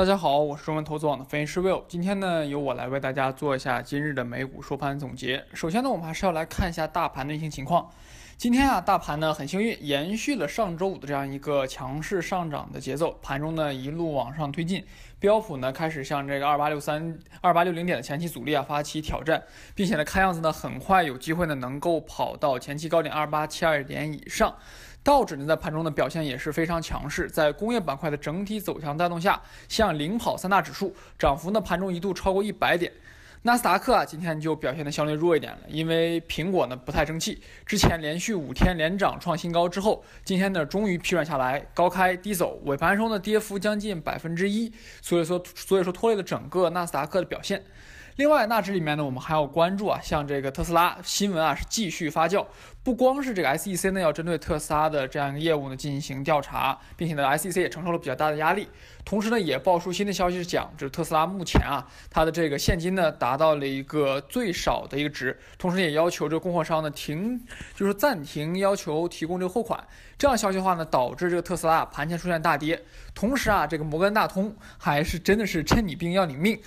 大家好，我是中文投资网的分析师 Will，今天呢由我来为大家做一下今日的美股收盘总结。首先呢，我们还是要来看一下大盘的运行情况。今天啊，大盘呢很幸运，延续了上周五的这样一个强势上涨的节奏，盘中呢一路往上推进，标普呢开始向这个二八六三、二八六零点的前期阻力啊发起挑战，并且呢看样子呢，很快有机会呢能够跑到前期高点二八七二点以上。道指呢在盘中的表现也是非常强势，在工业板块的整体走强带动下，像领跑三大指数，涨幅呢盘中一度超过一百点。纳斯达克啊今天就表现的相对弱一点了，因为苹果呢不太争气，之前连续五天连涨创新高之后，今天呢终于疲软下来，高开低走，尾盘中呢跌幅将近百分之一，所以说所以说拖累了整个纳斯达克的表现。另外，纳指里面呢我们还要关注啊，像这个特斯拉新闻啊是继续发酵。不光是这个 SEC 呢，要针对特斯拉的这样一个业务呢进行调查，并且呢，SEC 也承受了比较大的压力。同时呢，也爆出新的消息，是讲，就是特斯拉目前啊，它的这个现金呢达到了一个最少的一个值。同时，也要求这个供货商呢停，就是暂停要求提供这个货款。这样消息的话呢，导致这个特斯拉盘前出现大跌。同时啊，这个摩根大通还是真的是趁你病要你命，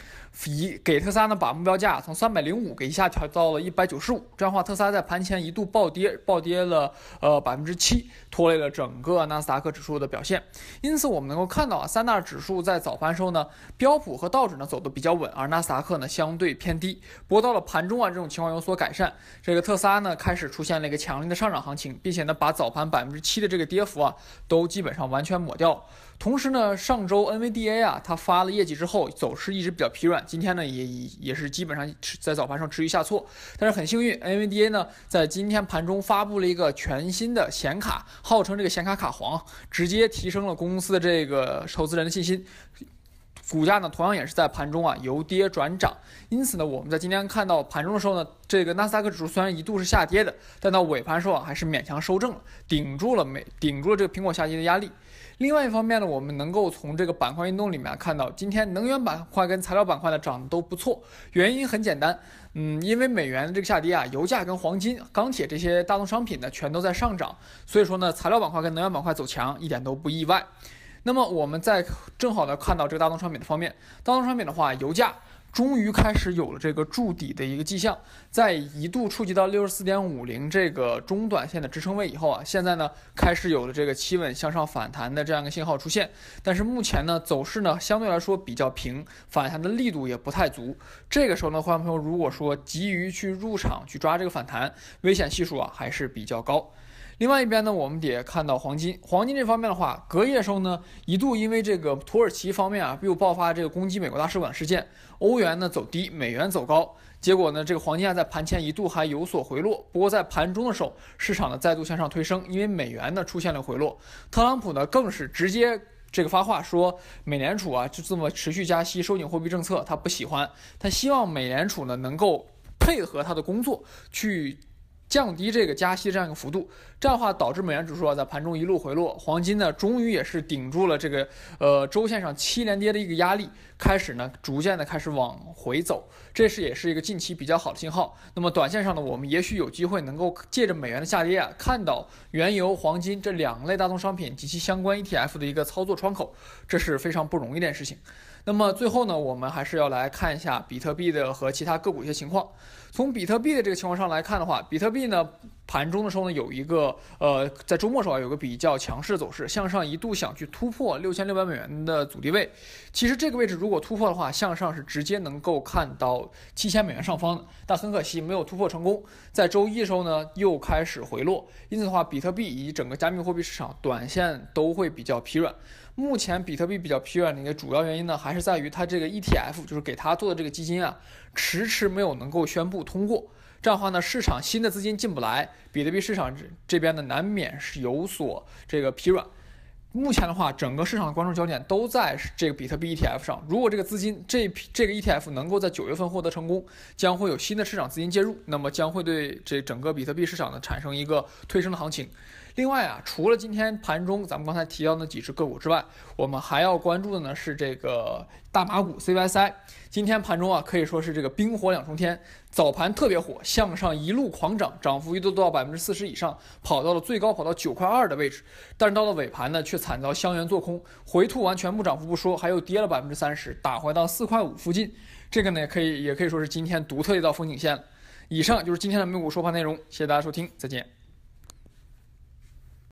以给特斯拉呢把目标价从三百零五给一下调到了一百九十五。这样的话，特斯拉在盘前一度暴跌。暴跌了呃百分之七，拖累了整个纳斯达克指数的表现。因此我们能够看到啊，三大指数在早盘时候呢，标普和道指呢走的比较稳，而纳斯达克呢相对偏低。不过到了盘中啊，这种情况有所改善。这个特斯拉呢开始出现了一个强烈的上涨行情，并且呢把早盘百分之七的这个跌幅啊都基本上完全抹掉。同时呢，上周 n v d a 啊，它发了业绩之后，走势一直比较疲软。今天呢，也也是基本上在早盘上持续下挫。但是很幸运 n v d a 呢，在今天盘中发布了一个全新的显卡，号称这个显卡卡皇，直接提升了公司的这个投资人的信心。股价呢，同样也是在盘中啊由跌转涨，因此呢，我们在今天看到盘中的时候呢，这个纳斯达克指数虽然一度是下跌的，但到尾盘时候啊还是勉强收正了，顶住了美顶住了这个苹果下跌的压力。另外一方面呢，我们能够从这个板块运动里面看到，今天能源板块跟材料板块呢涨得都不错，原因很简单，嗯，因为美元这个下跌啊，油价跟黄金、钢铁这些大宗商品呢全都在上涨，所以说呢，材料板块跟能源板块走强一点都不意外。那么我们在正好的看到这个大宗商品的方面，大宗商品的话，油价终于开始有了这个筑底的一个迹象，在一度触及到六十四点五零这个中短线的支撑位以后啊，现在呢开始有了这个企稳向上反弹的这样一个信号出现，但是目前呢走势呢相对来说比较平，反弹的力度也不太足，这个时候呢，朋友如果说急于去入场去抓这个反弹，危险系数啊还是比较高。另外一边呢，我们也看到黄金。黄金这方面的话，隔夜的时候呢，一度因为这个土耳其方面啊，又爆发这个攻击美国大使馆事件，欧元呢走低，美元走高。结果呢，这个黄金啊在盘前一度还有所回落，不过在盘中的时候，市场呢再度向上推升，因为美元呢出现了回落。特朗普呢更是直接这个发话说，美联储啊就这么持续加息、收紧货币政策，他不喜欢，他希望美联储呢能够配合他的工作去。降低这个加息这样一个幅度，这样的话导致美元指数啊在盘中一路回落，黄金呢终于也是顶住了这个呃周线上七连跌的一个压力，开始呢逐渐的开始往回走，这是也是一个近期比较好的信号。那么短线上呢，我们也许有机会能够借着美元的下跌啊，看到原油、黄金这两类大宗商品及其相关 ETF 的一个操作窗口，这是非常不容易的事情。那么最后呢，我们还是要来看一下比特币的和其他个股一些情况。从比特币的这个情况上来看的话，比特币呢，盘中的时候呢，有一个呃，在周末的时候啊，有个比较强势的走势，向上一度想去突破六千六百美元的阻力位。其实这个位置如果突破的话，向上是直接能够看到七千美元上方的。但很可惜没有突破成功。在周一的时候呢，又开始回落。因此的话，比特币以及整个加密货币市场短线都会比较疲软。目前比特币比较疲软的一个主要原因呢，还是在于它这个 ETF，就是给它做的这个基金啊，迟迟没有能够宣布通过。这样的话呢，市场新的资金进不来，比特币市场这这边呢难免是有所这个疲软。目前的话，整个市场的关注焦点都在这个比特币 ETF 上。如果这个资金这批这个 ETF 能够在九月份获得成功，将会有新的市场资金介入，那么将会对这整个比特币市场呢产生一个推升的行情。另外啊，除了今天盘中咱们刚才提到那几只个股之外，我们还要关注的呢是这个大马股 CYC。今天盘中啊，可以说是这个冰火两重天。早盘特别火，向上一路狂涨，涨幅一度到百分之四十以上，跑到了最高跑到九块二的位置。但是到了尾盘呢，却惨遭香橼做空，回吐完全部涨幅不说，还又跌了百分之三十，打回到四块五附近。这个呢，可以也可以说是今天独特一道风景线了。以上就是今天的美股收盘内容，谢谢大家收听，再见。